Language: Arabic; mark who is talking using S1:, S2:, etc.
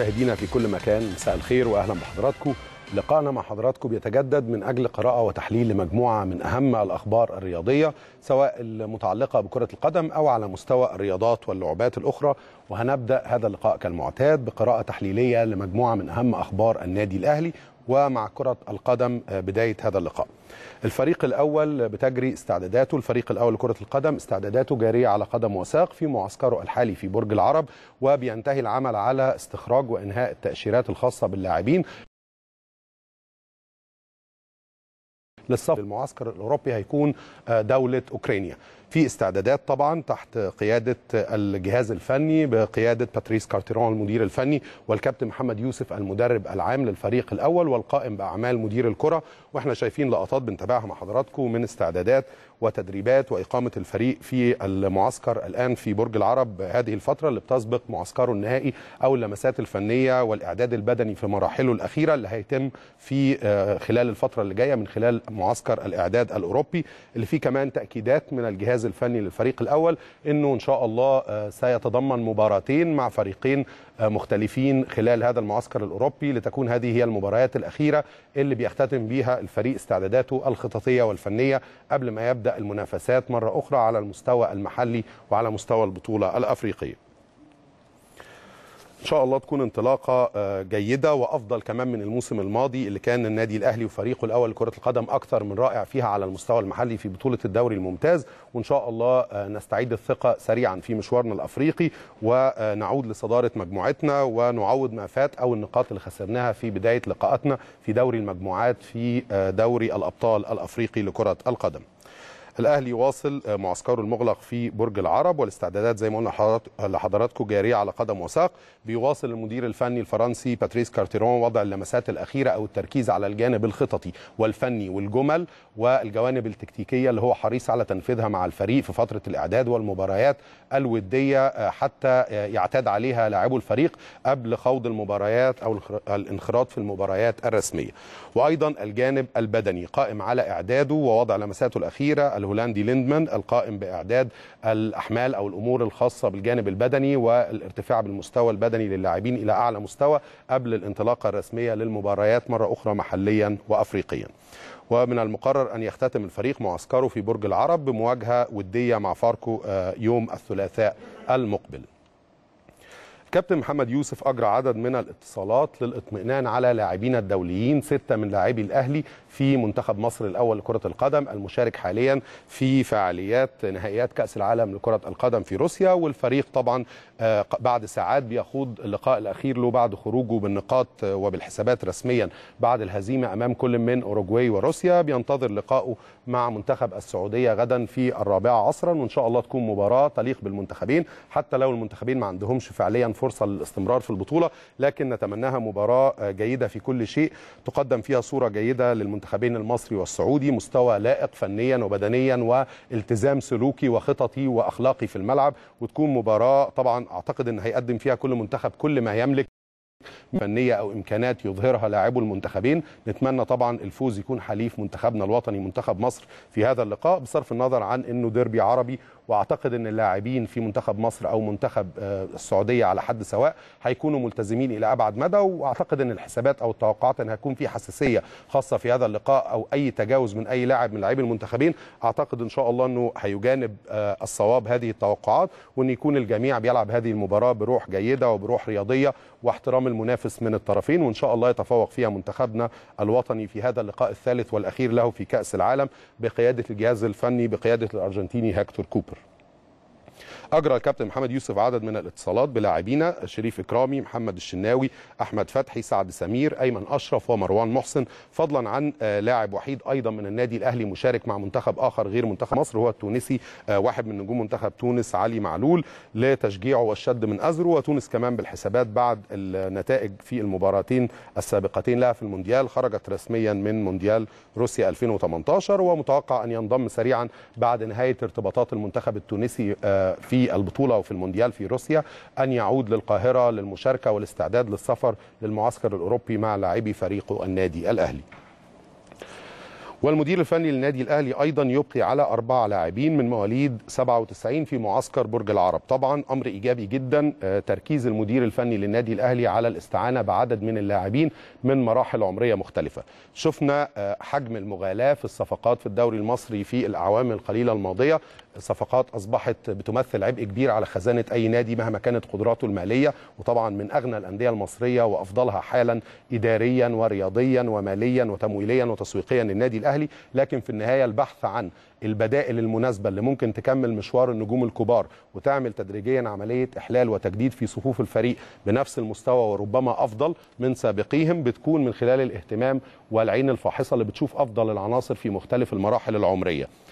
S1: مشاهدينا في كل مكان مساء الخير واهلا بحضراتكم لقاءنا مع حضراتكم بيتجدد من اجل قراءه وتحليل لمجموعه من اهم الاخبار الرياضيه سواء المتعلقه بكره القدم او على مستوى الرياضات واللعبات الاخرى وهنبدا هذا اللقاء كالمعتاد بقراءه تحليليه لمجموعه من اهم اخبار النادي الاهلي ومع كرة القدم آه، بداية هذا اللقاء الفريق الأول بتجري استعداداته الفريق الأول لكرة القدم استعداداته جارية على قدم وساق في معسكره الحالي في برج العرب وبينتهي العمل على استخراج وإنهاء التأشيرات الخاصة باللاعبين للصف المعسكر الأوروبي هيكون آه، دولة أوكرانيا في استعدادات طبعا تحت قياده الجهاز الفني بقياده باتريس كارتيرون المدير الفني والكابتن محمد يوسف المدرب العام للفريق الاول والقائم باعمال مدير الكره واحنا شايفين لقطات بنتابعها مع حضراتكم من استعدادات وتدريبات واقامه الفريق في المعسكر الان في برج العرب هذه الفتره اللي بتسبق معسكره النهائي او اللمسات الفنيه والاعداد البدني في مراحله الاخيره اللي هيتم في آه، خلال الفتره اللي جايه من خلال معسكر الاعداد الاوروبي اللي فيه كمان تاكيدات من الجهاز الجهاز الفني للفريق الاول انه ان شاء الله آه، سيتضمن مباراتين مع فريقين آه، مختلفين خلال هذا المعسكر الاوروبي لتكون هذه هي المباريات الاخيره اللي بيختتم بها الفريق استعداداته الخططيه والفنيه قبل ما يبدا المنافسات مره اخرى على المستوى المحلي وعلى مستوى البطوله الافريقيه ان شاء الله تكون انطلاقه آه، جيده وافضل كمان من الموسم الماضي اللي كان النادي الاهلي وفريقه الاول لكره القدم اكثر من رائع فيها على المستوى المحلي في بطوله الدوري الممتاز وان شاء الله آه، نستعيد الثقه سريعا في مشوارنا الافريقي ونعود لصداره مجموعتنا ونعوض ما فات او النقاط اللي خسرناها في بدايه لقاءاتنا في دوري المجموعات في آه، دوري الابطال الافريقي لكره القدم الاهلي واصل آه، معسكره المغلق في برج العرب والاستعدادات زي ما قلنا لحضراتكم جاريه على قدم وساق بيواصل المدير الفني الفرنسي باتريس كارتيرون وضع اللمسات الاخيره او التركيز على الجانب الخططي والفني والجمل والجوانب التكتيكيه اللي هو حريص على تنفيذها مع الفريق في فتره الاعداد والمباريات الوديه آه، حتى آه، يعتاد عليها لاعبو الفريق قبل خوض المباريات او الانخراط في المباريات الرسميه وايضا الجانب البدني قائم على اعداده ووضع لمساته الاخيره اللي الهولندي ليندمان القائم باعداد الاحمال او الامور الخاصه بالجانب البدني والارتفاع بالمستوى البدني للاعبين الى اعلى مستوى قبل الانطلاقه الرسميه للمباريات مره اخرى محليا وافريقيا. ومن المقرر أن يختتم الفريق معسكره في برج العرب بمواجهة ودية مع فاركو آه، يوم الثلاثاء المقبل كابتن محمد يوسف اجرى عدد من الاتصالات للاطمئنان على لاعبينا الدوليين سته من لاعبي الاهلي في منتخب مصر الاول لكره القدم المشارك حاليا في فعاليات نهائيات كاس العالم لكره القدم في روسيا والفريق طبعا آه، بعد ساعات بيخوض اللقاء الاخير له بعد خروجه بالنقاط آه، وبالحسابات رسميا بعد الهزيمه امام كل من اوروجواي وروسيا بينتظر لقائه مع منتخب السعوديه غدا في الرابعه عصرا وان شاء الله تكون مباراه تليق بالمنتخبين حتى لو المنتخبين ما عندهمش فعليا فرصه للاستمرار في البطوله لكن نتمناها مباراه جيده في كل شيء تقدم فيها صوره جيده للمنتخبين المصري والسعودي مستوى لائق فنيا وبدنيا والتزام سلوكي وخططي واخلاقي في الملعب وتكون مباراه طبعا اعتقد ان هيقدم فيها كل منتخب كل ما يملك فنيه او امكانات يظهرها لاعبو المنتخبين نتمنى طبعا الفوز يكون حليف منتخبنا الوطني منتخب مصر في هذا اللقاء بصرف النظر عن انه ديربي عربي واعتقد ان اللاعبين في منتخب مصر او منتخب آه، السعوديه على حد سواء هيكونوا ملتزمين الى ابعد مدى واعتقد ان الحسابات او التوقعات ان هيكون في حساسيه خاصه في هذا اللقاء او اي تجاوز من اي لاعب من لاعبي المنتخبين اعتقد ان شاء الله انه هيجانب آه، الصواب هذه التوقعات وان يكون الجميع بيلعب هذه المباراه بروح جيده وبروح رياضيه واحترام المنافس من الطرفين وان شاء الله يتفوق فيها منتخبنا الوطني في هذا اللقاء الثالث والاخير له في كاس العالم بقياده الجهاز الفني بقياده الارجنتيني هكتور كوبر اجرى الكابتن محمد يوسف عدد من الاتصالات بلاعبينا شريف اكرامي محمد الشناوي احمد فتحي سعد سمير ايمن اشرف ومروان محسن فضلا عن آه، لاعب وحيد ايضا من النادي الاهلي مشارك مع منتخب اخر غير منتخب مصر هو التونسي آه، واحد من نجوم منتخب تونس علي معلول لتشجيعه والشد من ازره وتونس كمان بالحسابات بعد النتائج في المباراتين السابقتين لها في المونديال خرجت رسميا من مونديال روسيا 2018 ومتوقع ان ينضم سريعا بعد نهايه ارتباطات المنتخب التونسي آه، في البطوله وفي المونديال في روسيا ان يعود للقاهره للمشاركه والاستعداد للسفر للمعسكر الاوروبي مع لاعبي فريقه النادي الاهلي. والمدير الفني للنادي الاهلي ايضا يبقي على اربع لاعبين من مواليد 97 في معسكر برج العرب طبعا امر ايجابي جدا آه، تركيز المدير الفني للنادي الاهلي على الاستعانه بعدد من اللاعبين من مراحل عمريه مختلفه شفنا آه، حجم المغالاه في الصفقات في الدوري المصري في الاعوام القليله الماضيه صفقات اصبحت بتمثل عبء كبير على خزانه اي نادي مهما كانت قدراته الماليه وطبعا من اغنى الانديه المصريه وافضلها حالا اداريا ورياضيا وماليا وتمويليا وتسويقيا للنادي الاهلي لكن في النهايه البحث عن البدائل المناسبة اللي ممكن تكمل مشوار النجوم الكبار وتعمل تدريجيا عملية إحلال وتجديد في صفوف الفريق بنفس المستوى وربما أفضل من سابقيهم بتكون من خلال الاهتمام والعين الفاحصة اللي بتشوف أفضل العناصر في مختلف المراحل العمرية